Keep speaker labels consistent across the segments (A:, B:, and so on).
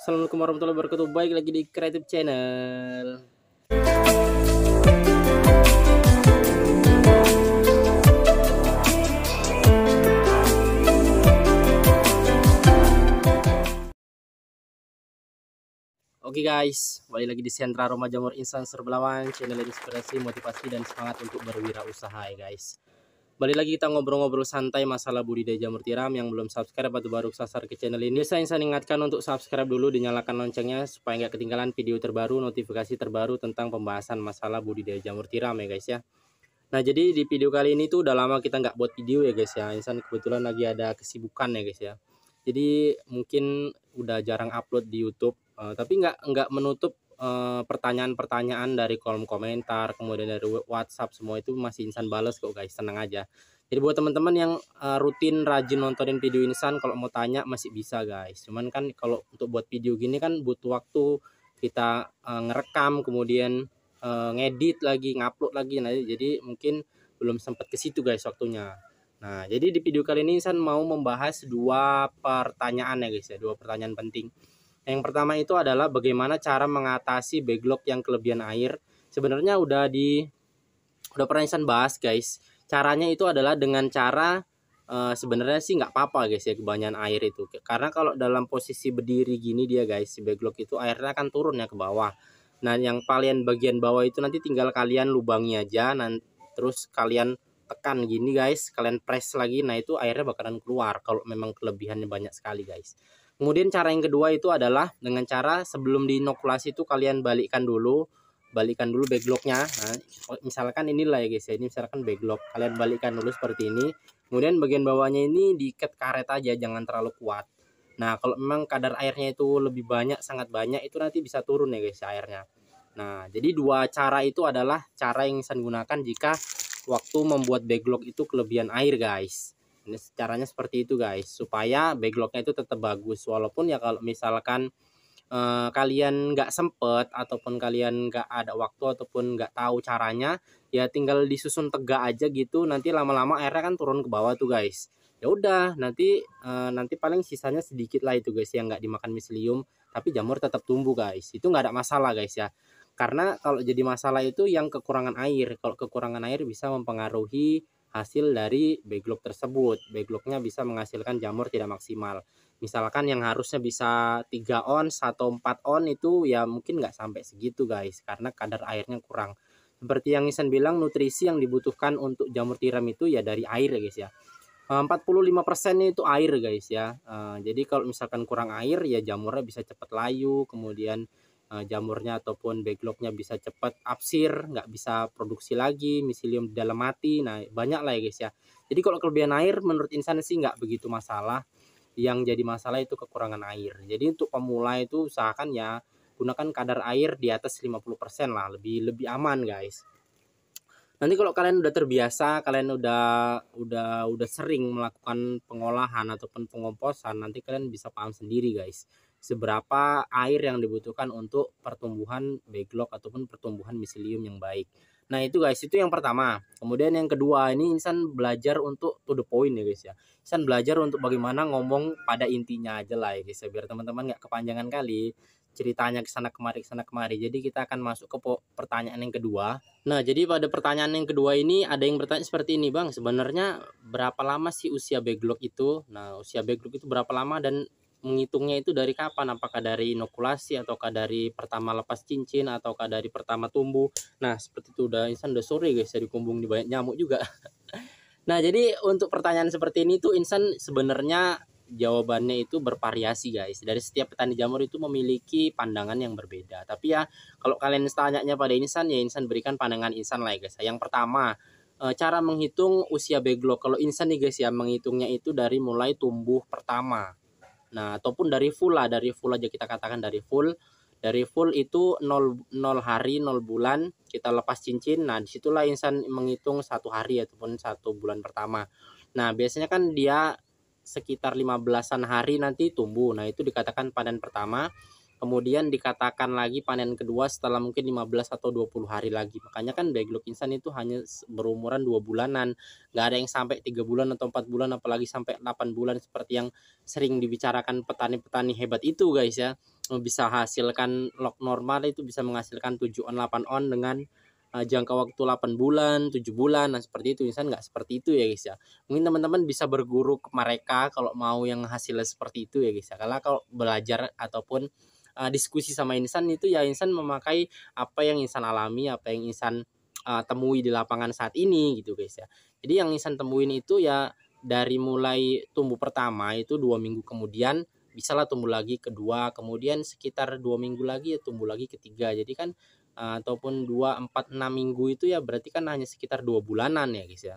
A: Assalamualaikum warahmatullahi wabarakatuh. Baik lagi di Creative Channel. Oke okay guys, balik lagi di Sentra Roma Jamur Insan Serbelawan, channel inspirasi, motivasi, dan semangat untuk berwirausaha ya guys. Balik lagi kita ngobrol-ngobrol santai masalah budidaya jamur tiram yang belum subscribe atau baru sasar ke channel ini. Saya ingin ingatkan untuk subscribe dulu, dinyalakan loncengnya supaya nggak ketinggalan video terbaru, notifikasi terbaru tentang pembahasan masalah budidaya jamur tiram ya guys ya. Nah jadi di video kali ini tuh udah lama kita nggak buat video ya guys ya. Insan kebetulan lagi ada kesibukan ya guys ya. Jadi mungkin udah jarang upload di YouTube, eh, tapi nggak nggak menutup Eh, pertanyaan-pertanyaan dari kolom komentar, kemudian dari WhatsApp semua itu masih Insan bales kok guys, tenang aja. Jadi buat teman-teman yang eh, rutin rajin nontonin video Insan kalau mau tanya masih bisa guys. Cuman kan kalau untuk buat video gini kan butuh waktu kita uh, ngerekam kemudian ngedit lagi, ngupload lagi nah jadi mungkin belum sempat ke situ guys waktunya. Nah, jadi di video kali ini Insan mau membahas dua pertanyaan ya guys ya, dua pertanyaan penting. Yang pertama itu adalah bagaimana cara mengatasi backlog yang kelebihan air. Sebenarnya udah di udah pernah bahas guys. Caranya itu adalah dengan cara uh, sebenarnya sih nggak apa-apa guys ya kebanyakan air itu. Karena kalau dalam posisi berdiri gini dia guys, si backlog itu airnya akan turun ya ke bawah. Nah, yang kalian bagian bawah itu nanti tinggal kalian lubangi aja nanti terus kalian tekan gini guys, kalian press lagi. Nah, itu airnya bakalan keluar kalau memang kelebihannya banyak sekali guys. Kemudian cara yang kedua itu adalah dengan cara sebelum diinokulasi itu kalian balikkan dulu, balikkan dulu backlognya. Nah, oh, misalkan inilah ya guys ya, ini misalkan backlog. Kalian balikkan dulu seperti ini. Kemudian bagian bawahnya ini diikat karet aja, jangan terlalu kuat. Nah, kalau memang kadar airnya itu lebih banyak, sangat banyak, itu nanti bisa turun ya guys airnya. Nah, jadi dua cara itu adalah cara yang saya gunakan jika waktu membuat backlog itu kelebihan air guys ini caranya seperti itu guys supaya backlognya itu tetap bagus walaupun ya kalau misalkan uh, kalian nggak sempet ataupun kalian nggak ada waktu ataupun nggak tahu caranya ya tinggal disusun tegak aja gitu nanti lama-lama airnya kan turun ke bawah tuh guys ya udah nanti uh, nanti paling sisanya sedikit lah itu guys yang nggak dimakan miselium tapi jamur tetap tumbuh guys itu nggak ada masalah guys ya karena kalau jadi masalah itu yang kekurangan air kalau kekurangan air bisa mempengaruhi hasil dari backlog tersebut. Backlognya bisa menghasilkan jamur tidak maksimal. Misalkan yang harusnya bisa 3 on atau 4 on itu ya mungkin nggak sampai segitu guys karena kadar airnya kurang. Seperti yang Isan bilang nutrisi yang dibutuhkan untuk jamur tiram itu ya dari air ya guys ya. 45% eh, itu air guys ya. Eh, jadi kalau misalkan kurang air ya jamurnya bisa cepat layu kemudian Eh, jamurnya ataupun backlognya bisa cepat absir, nggak bisa produksi lagi, misilium di dalam mati, nah banyak lah ya guys ya. Jadi kalau kelebihan air menurut insan sih nggak begitu masalah, yang jadi masalah itu kekurangan air. Jadi untuk pemula itu usahakan ya gunakan kadar air di atas 50% lah, lebih lebih aman guys. Nanti kalau kalian udah terbiasa, kalian udah udah udah sering melakukan pengolahan ataupun pengomposan, nanti kalian bisa paham sendiri guys seberapa air yang dibutuhkan untuk pertumbuhan backlog ataupun pertumbuhan miselium yang baik. Nah itu guys itu yang pertama. Kemudian yang kedua ini insan belajar untuk to the point ya guys ya. Insan belajar untuk bagaimana ngomong pada intinya aja lah ya guys ya. Biar teman-teman gak kepanjangan kali ceritanya kesana kemari kesana kemari. Jadi kita akan masuk ke pertanyaan yang kedua. Nah, jadi pada pertanyaan yang kedua ini ada yang bertanya seperti ini, Bang. Sebenarnya berapa lama sih usia backlog itu? Nah, usia backlog itu berapa lama dan menghitungnya itu dari kapan apakah dari inokulasi ataukah dari pertama lepas cincin ataukah dari pertama tumbuh nah seperti itu udah insan udah sore guys jadi kumbung di banyak nyamuk juga nah jadi untuk pertanyaan seperti ini tuh insan sebenarnya jawabannya itu bervariasi guys dari setiap petani jamur itu memiliki pandangan yang berbeda tapi ya kalau kalian tanyanya pada insan ya insan berikan pandangan insan lah ya guys yang pertama eh, cara menghitung usia beglo kalau insan nih guys ya menghitungnya itu dari mulai tumbuh pertama Nah, ataupun dari full lah, dari full aja kita katakan dari full. Dari full itu 0, 0 hari, 0 bulan, kita lepas cincin. Nah, disitulah insan menghitung satu hari ataupun satu bulan pertama. Nah, biasanya kan dia sekitar 15-an hari nanti tumbuh. Nah, itu dikatakan panen pertama kemudian dikatakan lagi panen kedua setelah mungkin 15 atau 20 hari lagi. Makanya kan backlog instan itu hanya berumuran dua bulanan, nggak ada yang sampai tiga bulan atau empat bulan apalagi sampai 8 bulan seperti yang sering dibicarakan petani-petani hebat itu guys ya. Bisa hasilkan log normal itu bisa menghasilkan 7 on 8 on dengan uh, jangka waktu 8 bulan, 7 bulan, nah seperti itu. Insan nggak seperti itu ya guys ya. Mungkin teman-teman bisa berguru ke mereka kalau mau yang hasilnya seperti itu ya guys ya. Karena kalau belajar ataupun Eh, diskusi sama Insan itu ya Insan memakai apa yang Insan alami, apa yang Insan uh, temui di lapangan saat ini gitu guys ya. Jadi yang Insan temuin itu ya dari mulai tumbuh pertama itu dua minggu kemudian bisalah tumbuh lagi kedua kemudian sekitar dua minggu lagi ya tumbuh lagi ketiga jadi kan uh, ataupun dua empat enam minggu itu ya berarti kan hanya sekitar dua bulanan ya guys ya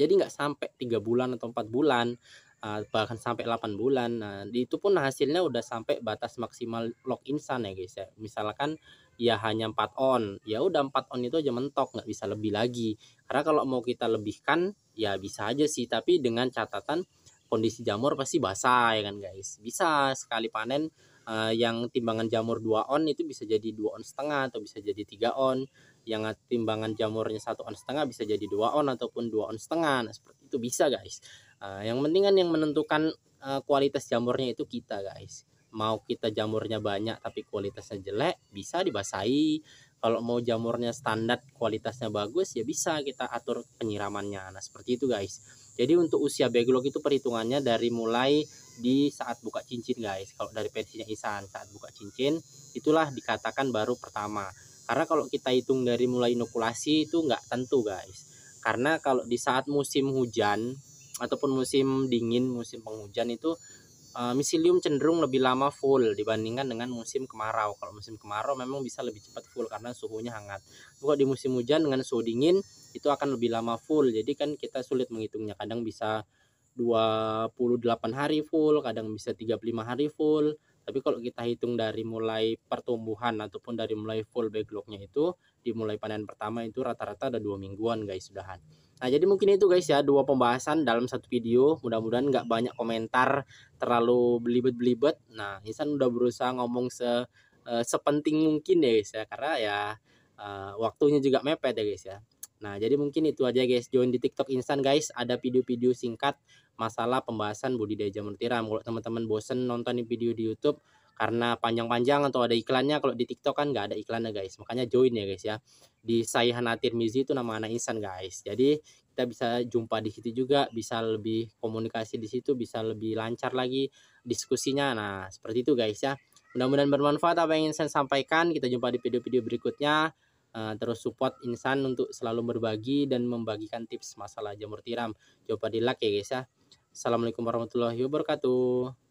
A: jadi nggak sampai tiga bulan atau empat bulan Ah, bahkan sampai 8 bulan. Nah, itu pun hasilnya udah sampai batas maksimal login san ya guys ya. Misalkan ya hanya 4 on. Ya udah 4 on itu aja mentok, nggak bisa lebih lagi. Karena kalau mau kita lebihkan ya bisa aja sih, tapi dengan catatan kondisi jamur pasti basah ya kan guys. Bisa sekali panen uh, yang timbangan jamur 2 on itu bisa jadi 2 on setengah atau bisa jadi 3 on. Yang timbangan jamurnya 1 on setengah bisa jadi 2 on ataupun 2 on setengah. Nah, seperti itu bisa guys. Ah, yang penting kan yang menentukan uh, kualitas jamurnya itu kita guys mau kita jamurnya banyak tapi kualitasnya jelek bisa dibasahi kalau mau jamurnya standar kualitasnya bagus ya bisa kita atur penyiramannya nah seperti itu guys jadi untuk usia beglog itu perhitungannya dari mulai di saat buka cincin guys kalau dari versinya Isan saat buka cincin itulah dikatakan baru pertama karena kalau kita hitung dari mulai inokulasi itu nggak tentu guys karena kalau di saat musim hujan ataupun musim dingin, musim penghujan itu eh, misilium cenderung lebih lama full dibandingkan dengan musim kemarau. Kalau musim kemarau memang bisa lebih cepat full karena suhunya hangat. Kalau di musim hujan dengan suhu dingin itu akan lebih lama full. Jadi kan kita sulit menghitungnya. Kadang bisa 28 hari full, kadang bisa 35 hari full. Tapi kalau kita hitung dari mulai pertumbuhan ataupun dari mulai full backlognya itu dimulai panen pertama itu rata-rata ada dua mingguan guys sudahan. Nah, jadi mungkin itu guys ya dua pembahasan dalam satu video. Mudah-mudahan gak banyak komentar terlalu belibet-belibet. Nah, Ihsan udah berusaha ngomong se uh, sepenting mungkin ya guys ya karena ya uh, waktunya juga mepet ya guys ya. Nah, jadi mungkin itu aja guys. Join di TikTok instan guys. Ada video-video singkat masalah pembahasan budidaya jamur tiram. Kalau teman-teman bosen nontonin video di YouTube, karena panjang-panjang atau ada iklannya kalau di TikTok kan nggak ada iklannya guys makanya join ya guys ya di Saihana Tirmizi itu nama anak insan guys jadi kita bisa jumpa di situ juga bisa lebih komunikasi di situ bisa lebih lancar lagi diskusinya nah seperti itu guys ya mudah-mudahan bermanfaat apa yang ingin saya sampaikan kita jumpa di video-video berikutnya eh, terus support insan untuk selalu berbagi dan membagikan tips masalah jamur tiram. jumpa di like ya guys ya. Assalamualaikum warahmatullahi wabarakatuh.